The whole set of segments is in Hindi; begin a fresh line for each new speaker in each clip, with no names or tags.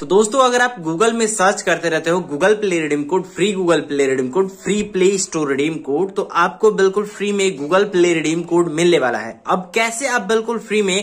तो दोस्तों अगर आप गूगल में सर्च करते रहते हो Google play redeem code free Google play redeem code free play store redeem code तो आपको बिल्कुल फ्री में गूगल प्ले रिडीम कोड मिलने वाला है अब कैसे आप बिल्कुल फ्री में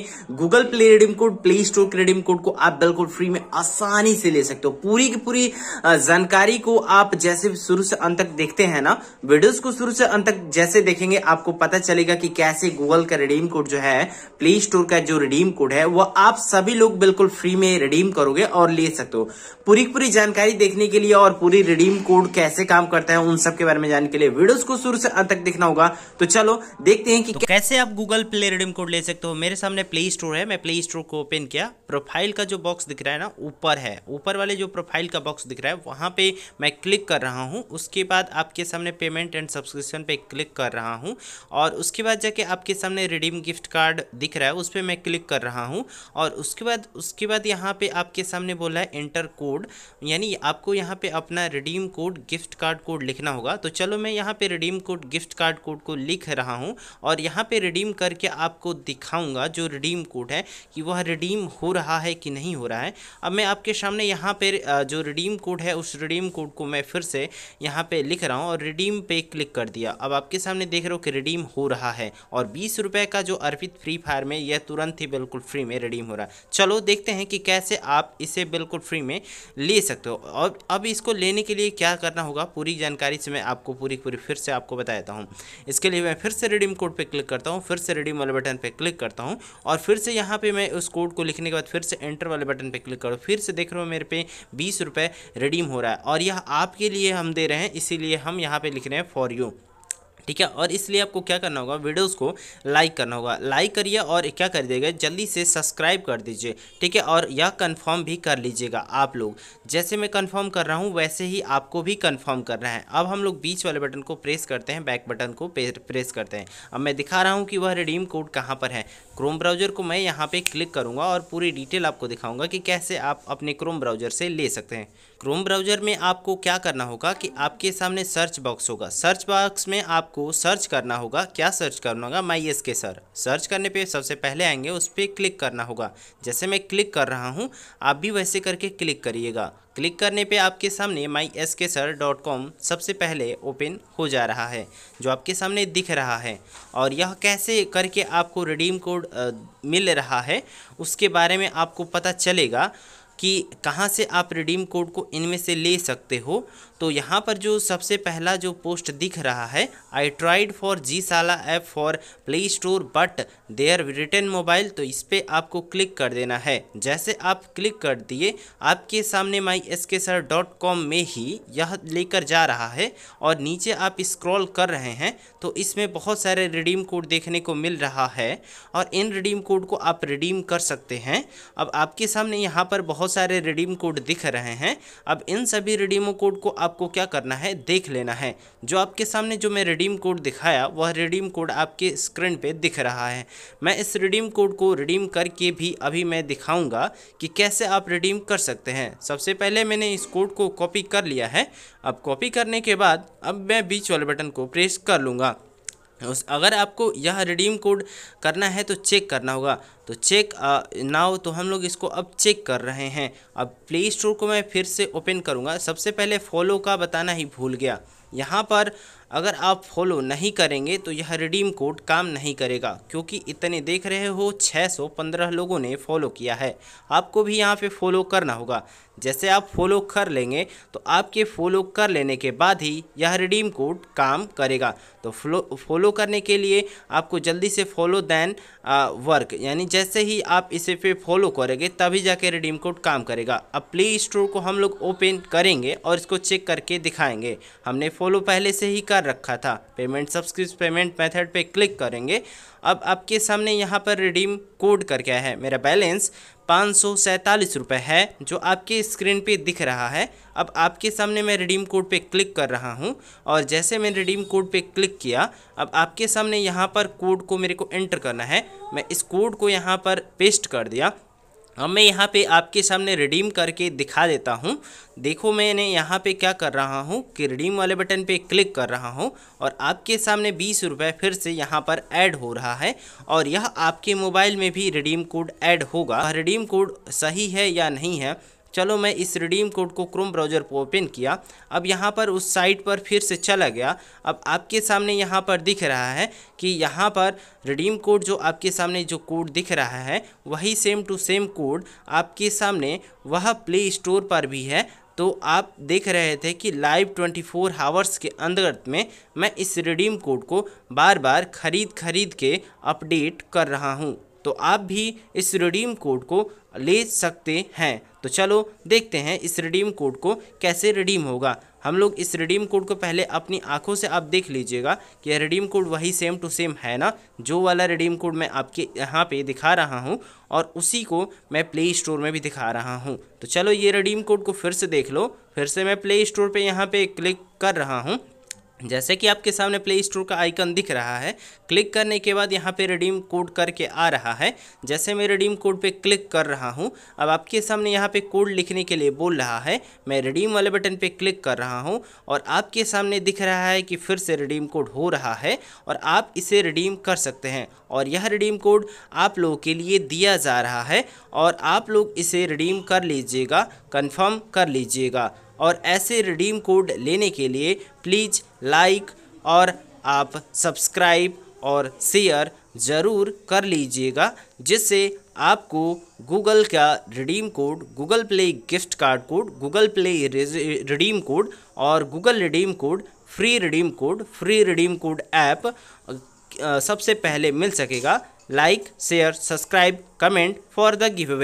Google play redeem code play store के रिडीम कोड को आप बिल्कुल फ्री में आसानी से ले सकते हो पूरी की पूरी जानकारी को आप जैसे शुरू से अंत तक देखते हैं ना वीडियोज को शुरू से अंत तक जैसे देखेंगे आपको पता चलेगा कि कैसे गूगल का रिडीम कोड जो है प्ले स्टोर का जो रिडीम कोड है वह आप सभी लोग बिल्कुल फ्री में रिडीम करोगे और ले सकते हो पूरी पूरी जानकारी देखने के लिए और पूरी रिडीम कोड कैसे काम करता है उन सब के बारे में जानने के लिए वीडियोस को शुरू से अंत तक देखना होगा तो चलो देखते हैं कि तो कैसे आप गूगल प्ले रिडीम कोड ले सकते हो मेरे सामने प्ले स्टोर है मैं प्ले स्टोर को ओपन किया प्रोफाइल का जो बॉक्स दिख रहा है ना ऊपर है ऊपर वाले जो प्रोफाइल का बॉक्स दिख रहा है वहां पे मैं क्लिक कर रहा हूँ उसके बाद आपके सामने पेमेंट एंड सब्सक्रिप्शन पे क्लिक कर रहा हूँ और उसके बाद जाके आपके सामने रिडीम गिफ्ट कार्ड दिख रहा है उस पर मैं क्लिक कर रहा हूँ और उसके बाद उसके बाद यहाँ पे आपके सामने बोल फॉर्मूला है इंटर कोड यानी आपको यहाँ पे अपना redeem code gift card code लिखना होगा तो चलो मैं यहाँ पे redeem code gift card code को लिख रहा हूँ और यहाँ पे रिडीम करके आपको दिखाऊंगा जो रिडीम कोड है कि वह रिडीम हो रहा है कि नहीं हो रहा है अब मैं आपके सामने यहाँ पर जो रिडीम कोड है उस रिडीम कोड को मैं फिर से यहाँ पर लिख रहा हूँ और रिडीम पे क्लिक कर दिया अब आपके सामने देख रहे हो कि रिडीम हो रहा है और बीस का जो अर्पित फ्री फायर में यह तुरंत ही बिल्कुल फ्री में रिडीम हो रहा है चलो देखते हैं कि कैसे आप इसे बिल्कुल बिल्कुल फ्री में ले सकते हो और अब इसको लेने के लिए क्या करना होगा पूरी जानकारी से मैं आपको पूरी पूरी फिर से आपको बता देता हूँ इसके लिए मैं फिर से रिडीम कोड पर क्लिक करता हूँ फिर से रिडीम वाले बटन पर क्लिक करता हूँ और फिर से यहाँ पर मैं उस कोड को लिखने के बाद फिर से एंटर वाले बटन पर क्लिक करूँ फिर से देख रहे हो मेरे पे बीस रिडीम हो रहा है और यह आपके लिए हम दे रहे हैं इसीलिए हम यहाँ पर लिख रहे हैं फॉर यू ठीक है और इसलिए आपको क्या करना होगा वीडियोस को लाइक करना होगा लाइक करिए और क्या कर दीजिएगा जल्दी से सब्सक्राइब कर दीजिए ठीक है और यह कंफर्म भी कर लीजिएगा आप लोग जैसे मैं कंफर्म कर रहा हूँ वैसे ही आपको भी कंफर्म करना है अब हम लोग बीच वाले बटन को प्रेस करते हैं बैक बटन को प्रेस करते हैं अब मैं दिखा रहा हूँ कि वह रिडीम कोड कहाँ पर है क्रोम ब्राउजर को मैं यहाँ पर क्लिक करूँगा और पूरी डिटेल आपको दिखाऊँगा कि कैसे आप अपने क्रोम ब्राउजर से ले सकते हैं क्रोम ब्राउज़र में आपको क्या करना होगा कि आपके सामने सर्च बॉक्स होगा सर्च बॉक्स में आपको सर्च करना होगा क्या सर्च करना होगा my S K sir search करने पे सबसे पहले आएंगे उस पर क्लिक करना होगा जैसे मैं क्लिक कर रहा हूँ आप भी वैसे करके क्लिक करिएगा क्लिक करने पे आपके सामने my S K sir dot com सबसे पहले ओपन हो जा रहा है जो आपके सामने दिख रहा है और यह कैसे करके आपको रिडीम कोड मिल रहा है उसके बारे में आपको पता चलेगा कि कहाँ से आप रिडीम कोड को इनमें से ले सकते हो तो यहाँ पर जो सबसे पहला जो पोस्ट दिख रहा है आई ट्राइड फॉर जी साला app for play store but there return mobile तो इस पर आपको क्लिक कर देना है जैसे आप क्लिक कर दिए आपके सामने my S K sir dot com में ही यह लेकर जा रहा है और नीचे आप स्क्रॉल कर रहे हैं तो इसमें बहुत सारे रिडीम कोड देखने को मिल रहा है और इन रिडीम कोड को आप रिडीम कर सकते हैं अब आपके सामने यहाँ पर बहुत सारे रिडीम कोड दिख रहे हैं अब इन सभी रिडीमो कोड को आपको क्या करना है देख लेना है जो आपके सामने जो मैं रिडीम कोड दिखाया वह रिडीम कोड आपके स्क्रीन पे दिख रहा है मैं इस रिडीम कोड को रिडीम करके भी अभी मैं दिखाऊंगा कि कैसे आप रिडीम कर सकते हैं सबसे पहले मैंने इस कोड को कॉपी कर लिया है अब कॉपी करने के बाद अब मैं बीच वाले बटन को प्रेस कर लूँगा उस अगर आपको यह रिडीम कोड करना है तो चेक करना होगा तो चेक नाउ तो हम लोग इसको अब चेक कर रहे हैं अब प्ले स्टोर को मैं फिर से ओपन करूंगा सबसे पहले फॉलो का बताना ही भूल गया यहाँ पर अगर आप फॉलो नहीं करेंगे तो यह रिडीम कोड काम नहीं करेगा क्योंकि इतने देख रहे हो 615 लोगों ने फॉलो किया है आपको भी यहाँ पे फॉलो करना होगा जैसे आप फॉलो कर लेंगे तो आपके फॉलो कर लेने के बाद ही यह रिडीम कोड काम करेगा तो फॉलो करने के लिए आपको जल्दी से फॉलो दैन वर्क यानी जैसे ही आप इसे पे फॉलो करेंगे तभी जाके रिडीम कोड काम करेगा अब प्ले स्टोर को हम लोग ओपन करेंगे और इसको चेक करके दिखाएंगे हमने फॉलो पहले से ही कर रखा था पेमेंट सब्सक्रिप्स पेमेंट मेथड पे क्लिक करेंगे अब आपके सामने यहाँ पर रिडीम कोड कर गया है मेरा बैलेंस पाँच सौ सैंतालीस रुपये है जो आपके स्क्रीन पे दिख रहा है अब आपके सामने मैं रिडीम कोड पे क्लिक कर रहा हूँ और जैसे मैं रिडीम कोड पे क्लिक किया अब आपके सामने यहाँ पर कोड को मेरे को एंटर करना है मैं इस कोड को यहाँ पर पेस्ट कर दिया अब मैं यहाँ पे आपके सामने रिडीम करके दिखा देता हूँ देखो मैंने यहाँ पे क्या कर रहा हूँ कि रिडीम वाले बटन पे क्लिक कर रहा हूँ और आपके सामने बीस रुपये फिर से यहाँ पर ऐड हो रहा है और यह आपके मोबाइल में भी रिडीम कोड ऐड होगा रिडीम कोड सही है या नहीं है चलो मैं इस रिडीम कोड को क्रोम ब्राउज़र पर ओपन किया अब यहाँ पर उस साइट पर फिर से चला गया अब आपके सामने यहाँ पर दिख रहा है कि यहाँ पर रिडीम कोड जो आपके सामने जो कोड दिख रहा है वही सेम टू सेम कोड आपके सामने वह प्ले स्टोर पर भी है तो आप देख रहे थे कि लाइव 24 फोर हावर्स के अंतर्गत में मैं इस रिडीम कोड को बार बार ख़रीद ख़रीद के अपडेट कर रहा हूँ तो आप भी इस रिडीम कोड को ले सकते हैं तो चलो देखते हैं इस रिडीम कोड को कैसे रिडीम होगा हम लोग इस रिडीम कोड को पहले अपनी आंखों से आप देख लीजिएगा कि यह रिडीम कोड वही सेम टू सेम है ना जो वाला रिडीम कोड मैं आपके यहाँ पे दिखा रहा हूँ और उसी को मैं प्ले स्टोर में भी दिखा रहा हूँ तो चलो ये रिडीम कोड को फिर से देख लो फिर से मैं प्ले स्टोर पर यहाँ पर क्लिक कर रहा हूँ जैसे कि आपके सामने प्ले स्टोर का आइकन दिख रहा है क्लिक करने के बाद यहाँ पे रिडीम कोड करके आ रहा है जैसे मैं रिडीम कोड पे क्लिक कर रहा हूँ अब आपके सामने यहाँ पे कोड लिखने के लिए बोल रहा है मैं रिडीम वाले बटन पे क्लिक कर रहा हूँ और आपके सामने दिख रहा है कि फिर से रिडीम कोड हो रहा है और आप इसे रिडीम कर सकते हैं और यह रिडीम कोड आप लोगों के लिए दिया जा रहा है और आप लोग इसे रिडीम कर लीजिएगा कन्फर्म कर लीजिएगा और ऐसे रिडीम कोड लेने के लिए प्लीज़ लाइक और आप सब्सक्राइब और शेयर ज़रूर कर लीजिएगा जिससे आपको गूगल का redeem code Google play gift card code Google play redeem code और Google redeem code free redeem code free redeem code app सबसे पहले मिल सकेगा like share subscribe comment for the give